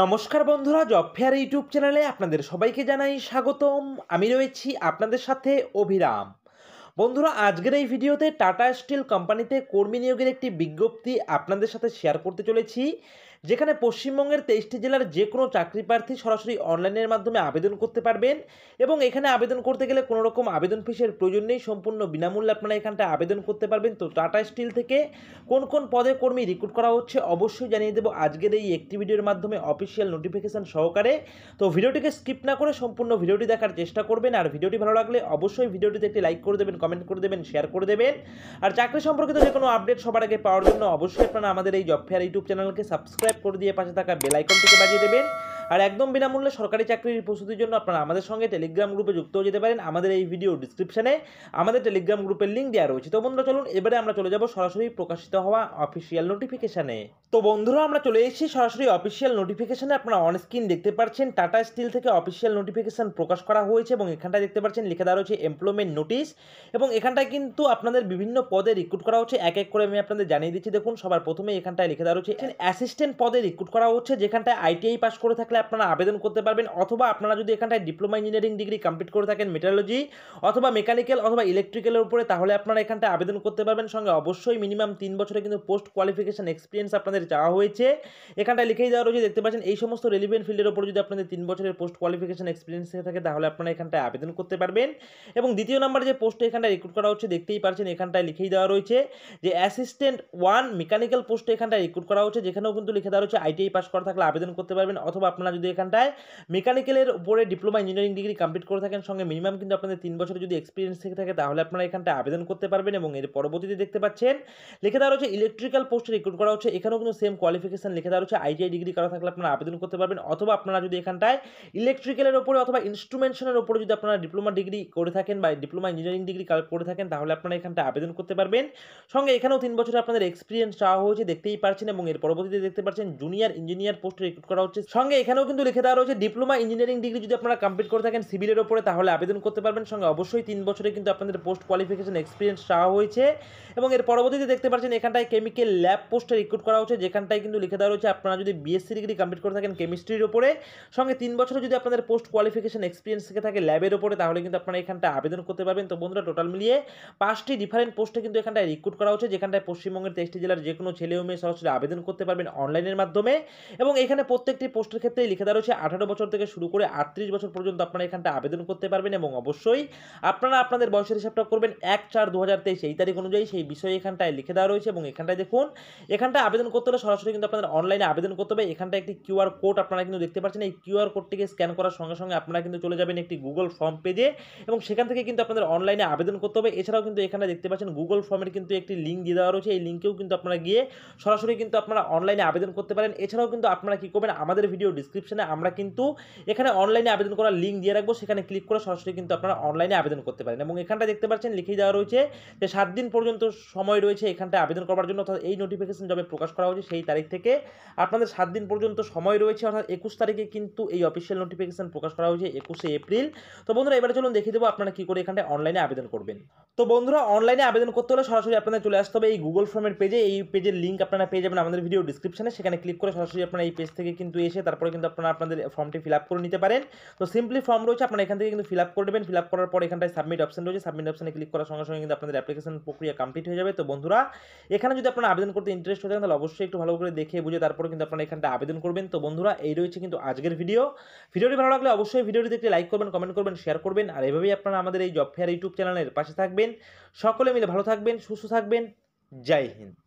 নমস্কার বন্ধুরা job fair YouTube চ্যানেলে আপনাদের সবাইকে জানাই স্বাগতম আমি রয়েছি আপনাদের সাথে অভিরাম বন্ধুরা আজকের এই ভিডিওতে টাটা স্টিল কোম্পানিতে কর্মী নিয়োগের একটি বিজ্ঞপ্তি আপনাদের সাথে শেয়ার করতে চলেছি যেখানে পশ্চিমবঙ্গের তেইশটি জেলার যে কোনো চাকরি প্রার্থী সরাসরি অনলাইনের মাধ্যমে আবেদন করতে পারবেন এবং এখানে আবেদন করতে গেলে কোনো রকম আবেদন ফিসের প্রয়োজন নেই সম্পূর্ণ বিনামূল্যে আপনারা এখানটা আবেদন করতে পারবেন তো টাটা স্টিল থেকে কোন কোন পদে কর্মী রিক্রুট করা হচ্ছে অবশ্যই জানিয়ে দেবো আজকের এই একটি ভিডিওর মাধ্যমে অফিসিয়াল নোটিফিকেশান সহকারে তো ভিডিওটিকে স্কিপ না করে সম্পূর্ণ ভিডিওটি দেখার চেষ্টা করবেন আর ভিডিওটি ভালো লাগলে অবশ্যই ভিডিওটিতে একটি লাইক করে দেবেন কমেন্ট করে দেবেন শেয়ার করে দেবেন আর চাকরি সম্পর্কিত যে কোনো আপডেট সবার আগে পাওয়ার জন্য অবশ্যই আপনারা আমাদের এই জব ফেয়ার ইউটিউব চ্যানেলকে সাবস্ক্রাইব সাবস্ক্রাইব করে দিয়ে পাশে থাকা বেল আইকনটিকে বাজিয়ে দেবেন আর একদম বিনামূল্যে সরকারি চাকরির প্রস্তুতির জন্য আপনারা আমাদের সঙ্গে টেলিগ্রাম গ্রুপে যুক্ত হয়ে যেতে পারেন আমাদের এই ভিডিও ডিসক্রিপশানে আমাদের টেলিগ্রাম গ্রুপের লিঙ্ক দেওয়া রয়েছে তো বন্ধুরা চলুন এবারে আমরা চলে যাব সরাসরি প্রকাশিত হওয়া অফিসিয়াল নোটিফিকেশানে তো বন্ধুরা আমরা চলে এসেছি সরাসরি অফিসিয়াল নোটিফিকেশানে আপনারা অন স্ক্রিন দেখতে পাচ্ছেন টাটা স্টিল থেকে অফিসিয়াল নোটিফিকেশান প্রকাশ করা হয়েছে এবং এখানটায় দেখতে পাচ্ছেন লেখা দেওয়া রয়েছে এমপ্লয়মেন্ট নোটিশ এবং এখানটায় কিন্তু আপনাদের বিভিন্ন পদে রিক্রুট করা হচ্ছে এক এক করে আমি আপনাদের জানিয়ে দিচ্ছি দেখুন সবার প্রথমে এখানটায় লিখে দেওয়া রয়েছে অ্যাসিস্ট্যান্ট পদে রিক্রুট করা হচ্ছে যেখানটায় আইটিআই পাস করে থাকলে থাকলে আপনারা আবেদন করতে পারবেন অথবা আপনারা যদি এখানটায় ডিপ্লোমা ইঞ্জিনিয়ারিং ডিগ্রি কমপ্লিট করে থাকেন মেটালজি অথবা মেকানিক্যাল অথবা ইলেকট্রিক্যালের উপরে তাহলে আপনারা এখানটায় আবেদন করতে পারবেন সঙ্গে অবশ্যই মিনিমাম তিন বছরে কিন্তু পোস্ট কোয়ালিফিকেশান এক্সপিরিয়েন্স আপনাদের চাওয়া হয়েছে এখানটায় লিখেই দেওয়া রয়েছে দেখতে পাচ্ছেন এই সমস্ত রেলিভেন্ট ফিল্ডের উপর যদি আপনাদের তিন বছরের পোস্ট কোয়ালিফিকেশান এক্সপিরিয়েন্স থাকে তাহলে আপনারা এখানটায় আবেদন করতে পারবেন এবং দ্বিতীয় নম্বরে যে পোস্টে এখানটায় রিক্রুট করা হচ্ছে দেখতেই পারছেন এখানটায় লিখেই দেওয়া রয়েছে যে অ্যাসিস্ট্যান্ট ওয়ান মেকানিক্যাল পোস্টে এখানটায় রিক্রুট করা হচ্ছে যেখানেও কিন্তু লিখে দেওয়া রয়েছে আইটিআই পাস e করা থাকলে আবেদন করতে পারবেন অথবা আপনার আপনারা যদি এখানটায় মেকানিক্যালের উপরে ডিপ্লোমা ইঞ্জিনিয়ারিং ডিগ্রি কমপ্লিট করে থাকেন সঙ্গে মিনিমাম কিন্তু আপনাদের তিন বছরের যদি এক্সপিরিয়েন্স থেকে থাকে তাহলে আপনারা এখানটায় আবেদন করতে পারবেন এবং এর পরবর্তীতে দেখতে পাচ্ছেন লিখে দেওয়া রয়েছে ইলেকট্রিক্যাল পোস্টে রিক্রুট করা হচ্ছে এখানেও কিন্তু সেম কোয়ালিফিকেশন লিখে দেওয়া রয়েছে আইটিআই ডিগ্রি করা থাকলে আপনারা আবেদন করতে পারবেন অথবা আপনারা যদি এখানটায় ইলেকট্রিক্যালের উপরে অথবা ইনস্ট্রুমেন্টেশনের ওপরে যদি আপনারা ডিপ্লোমা ডিগ্রি করে থাকেন বা ডিপ্লোমা ইঞ্জিনিয়ারিং ডিগ্রি করে থাকেন তাহলে আপনারা এখানটায় আবেদন করতে পারবেন সঙ্গে এখানেও তিন বছর আপনাদের এক্সপিরিয়েন্স চাওয়া হয়েছে দেখতেই পারছেন এবং এর পরবর্তীতে দেখতে পাচ্ছেন জুনিয়র ইঞ্জিনিয়ার পোস্টে রিক্রুট করা হচ্ছে সঙ্গে এখানে এখানেও কিন্তু লিখে দেওয়া রয়েছে ডিপ্লোমা ইঞ্জিনিয়ারিং ডিগ্রি যদি আপনারা কমপ্লিট করে থাকেন সিভিলের ওপরে তাহলে আবেদন করতে পারবেন সঙ্গে অবশ্যই তিন বছরে কিন্তু আপনাদের পোস্ট কোয়ালিফিকেশন এক্সপিরিয়েন্স চাওয়া হয়েছে এবং এর পরবর্তীতে দেখতে পাচ্ছেন এখানটায় কেমিক্যাল ল্যাব পোস্টে রিক্রুট করা হচ্ছে যেখানটায় কিন্তু লিখে দেওয়া রয়েছে আপনারা যদি বিএসসি ডিগ্রি কমপ্লিট করে থাকেন কেমিস্ট্রির ওপরে সঙ্গে তিন বছরে যদি আপনাদের পোস্ট কোয়ালিফিকেশন এক্সপিরিয়েন্স থেকে থাকে ল্যাবের ওপরে তাহলে কিন্তু আপনারা এখানটা আবেদন করতে পারবেন তো বন্ধুরা টোটাল মিলিয়ে পাঁচটি ডিফারেন্ট পোস্টে কিন্তু এখানটায় রিক্রুট করা হচ্ছে যেখানটায় পশ্চিমবঙ্গের তেইশটি জেলার যে কোনো ছেলে মেয়ে সরাসরি আবেদন করতে পারবেন অনলাইনের মাধ্যমে এবং এখানে প্রত্যেকটি পোস্টের ক্ষেত্রে ক্ষেত্রেই লিখে দেওয়া রয়েছে আঠারো বছর থেকে শুরু করে আটত্রিশ বছর পর্যন্ত আপনারা এখানটা আবেদন করতে পারবেন এবং অবশ্যই আপনারা আপনাদের বয়সের হিসাবটা করবেন এক চার দু এই তারিখ অনুযায়ী সেই বিষয়ে এখানটায় লিখে দেওয়া রয়েছে এবং এখানটায় দেখুন এখানটা আবেদন করতে হলে সরাসরি কিন্তু আপনাদের অনলাইনে আবেদন করতে হবে এখানটা একটি কিউআর কোড আপনারা কিন্তু দেখতে পাচ্ছেন এই কিউআর কোডটিকে স্ক্যান করার সঙ্গে সঙ্গে আপনারা কিন্তু চলে যাবেন একটি গুগল ফর্ম পেজে এবং সেখান থেকে কিন্তু আপনাদের অনলাইনে আবেদন করতে হবে এছাড়াও কিন্তু এখানে দেখতে পাচ্ছেন গুগল ফর্মের কিন্তু একটি লিঙ্ক দিয়ে দেওয়া রয়েছে এই লিঙ্কেও কিন্তু আপনারা গিয়ে সরাসরি কিন্তু আপনারা অনলাইনে আবেদন করতে পারেন এছাড়াও কিন্তু আপনারা কি করবেন আমাদের ভিডিও ডিসক্রিপ ডিসক্রিপশানে আমরা কিন্তু এখানে অনলাইনে আবেদন করার লিঙ্ক দিয়ে রাখবো সেখানে ক্লিক করে সরাসরি কিন্তু আপনারা অনলাইনে আবেদন করতে পারেন এবং এখানটা দেখতে পাচ্ছেন লিখে দেওয়া রয়েছে যে সাত দিন পর্যন্ত সময় রয়েছে এখানটা আবেদন করার জন্য অর্থাৎ এই নোটিফিকেশন যবে প্রকাশ করা হয়েছে সেই তারিখ থেকে আপনাদের সাত দিন পর্যন্ত সময় রয়েছে অর্থাৎ একুশ তারিখে কিন্তু এই অফিসিয়াল নোটিফিকেশন প্রকাশ করা হয়েছে একুশে এপ্রিল তো বন্ধুরা এবারে চলুন দেখিয়ে দেবো আপনারা কী করে এখানটায় অনলাইনে আবেদন করবেন তো বন্ধুরা অনলাইনে আবেদন করতে হলে সরাসরি আপনাদের চলে আসতে হবে এই গুগল ফর্মের পেজে এই পেজের লিঙ্ক আপনারা পেয়ে যাবেন আমাদের ভিডিও ডিসক্রিপশনে সেখানে ক্লিক করে সরাসরি আপনারা এই পেজ থেকে কিন্তু এসে তারপরে কিন্তু কিন্তু আপনারা আপনাদের ফর্মটি ফিল আপ করে নিতে পারেন তো সিম্পলি ফর্ম রয়েছে আপনারা এখান থেকে কিন্তু ফিল করে দেবেন ফিল আপ করার পর এখানটায় সাবমিট অপশন রয়েছে সাবমিট অপশনে ক্লিক করার সঙ্গে সঙ্গে কিন্তু আপনাদের অ্যাপ্লিকেশন প্রক্রিয়া কমপ্লিট হয়ে যাবে তো বন্ধুরা এখানে যদি আপনারা আবেদন করতে ইন্টারেস্ট হয়ে তাহলে অবশ্যই একটু ভালো করে দেখে বুঝে তারপর কিন্তু আপনারা এখানটা আবেদন করবেন তো বন্ধুরা এই রয়েছে কিন্তু আজকের ভিডিও ভিডিওটি ভালো লাগলে অবশ্যই ভিডিওটি একটি লাইক করবেন কমেন্ট করবেন শেয়ার করবেন আর এভাবেই আপনারা আমাদের এই জব ফেয়ার ইউটিউব চ্যানেলের পাশে থাকবেন সকলে মিলে ভালো থাকবেন সুস্থ থাকবেন জয় হিন্দ